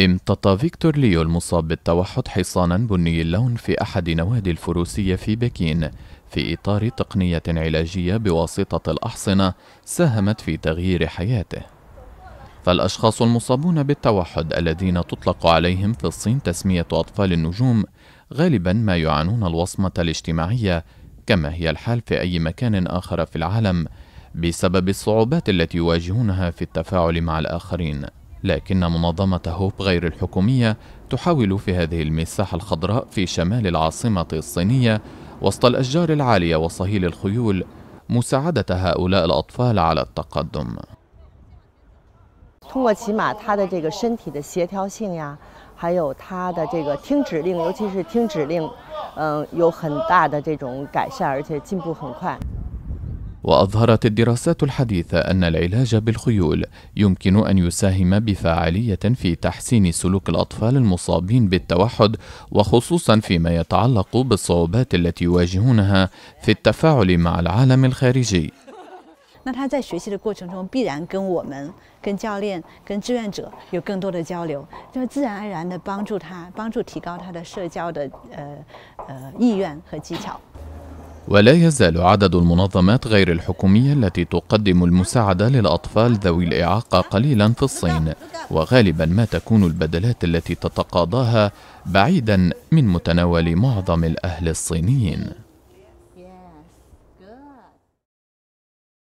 امتطى فيكتور ليو المصاب بالتوحد حصانا بني اللون في أحد نوادي الفروسية في بكين في إطار تقنية علاجية بواسطة الأحصنة ساهمت في تغيير حياته فالأشخاص المصابون بالتوحد الذين تطلق عليهم في الصين تسمية أطفال النجوم غالبا ما يعانون الوصمة الاجتماعية كما هي الحال في أي مكان آخر في العالم بسبب الصعوبات التي يواجهونها في التفاعل مع الآخرين لكن منظمة هوب غير الحكومية تحاول في هذه المساحة الخضراء في شمال العاصمة الصينية وسط الأشجار العالية وصهيل الخيول مساعدة هؤلاء الأطفال على التقدم وأظهرت الدراسات الحديثة أن العلاج بالخيول يمكن أن يساهم بفاعلية في تحسين سلوك الأطفال المصابين بالتوحد وخصوصا فيما يتعلق بالصعوبات التي يواجهونها في التفاعل مع العالم الخارجي ولا يزال عدد المنظمات غير الحكومية التي تقدم المساعدة للأطفال ذوي الإعاقة قليلا في الصين وغالبا ما تكون البدلات التي تتقاضاها بعيدا من متناول معظم الأهل الصينيين